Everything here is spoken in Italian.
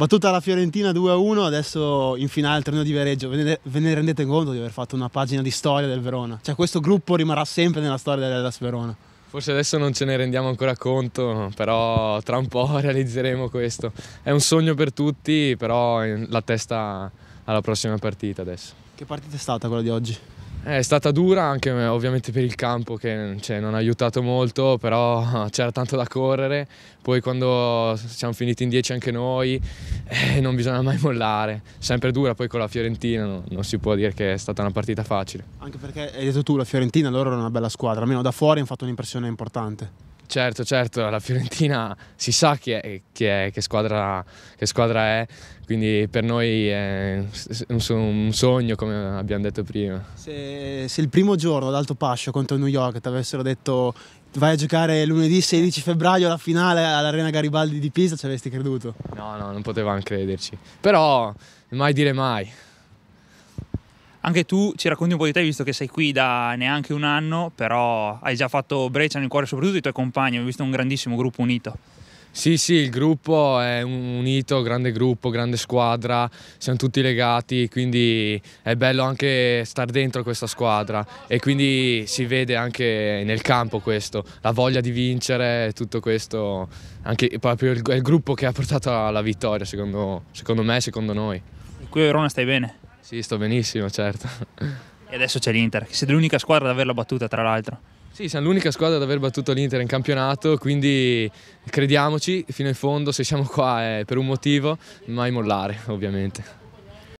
battuta la Fiorentina 2-1, adesso in finale al torneo di Vereggio, ve ne, ve ne, rendete conto di aver fatto una pagina di storia del Verona? Cioè questo gruppo rimarrà sempre nella storia dell'Elas Verona. Forse adesso non ce ne rendiamo ancora conto, però tra un po' realizzeremo questo. È un sogno per tutti, però eh, la testa alla prossima partita adesso. Che partita è stata quella di oggi? È stata dura anche eh, ovviamente per il campo che cioè, non ha aiutato molto, però ah, c'era tanto da correre, poi quando siamo finiti in 10 anche noi eh, non bisogna mai mollare, sempre dura, poi con la Fiorentina no, non si può dire che è stata una partita facile. Anche perché hai detto tu, la Fiorentina loro era una bella squadra, almeno da fuori hanno fatto un'impressione importante. Certo, certo, la Fiorentina si sa chi è, è, che, squadra, che, squadra, è, quindi per noi è un, sogno, come abbiamo detto prima. Se, se il primo giorno ad Alto Pascio contro New York ti avessero detto vai a giocare lunedì 16 febbraio la finale all'Arena Garibaldi di Pisa, ci avresti creduto? No, no, non potevamo crederci, però mai dire mai. Anche tu ci racconti un po' di te, visto che sei qui da neanche un anno, però hai già fatto Breccia nel cuore, soprattutto dei tuoi compagni, hai visto un grandissimo gruppo unito. Sì, sì, il gruppo è unito, grande gruppo, grande squadra, siamo tutti legati, quindi è bello anche stare dentro questa squadra e quindi si vede anche nel campo questo, la voglia di vincere, tutto questo, anche proprio il, il gruppo che ha portato alla vittoria, secondo, secondo me, secondo noi. qui a Verona stai bene? Sì, sto benissimo, certo. E adesso c'è l'Inter, che siete l'unica squadra ad averla battuta, tra l'altro. Sì, siamo l'unica squadra ad aver battuto l'Inter in campionato, quindi crediamoci fino in fondo, se siamo qua è per un motivo, mai mollare, ovviamente.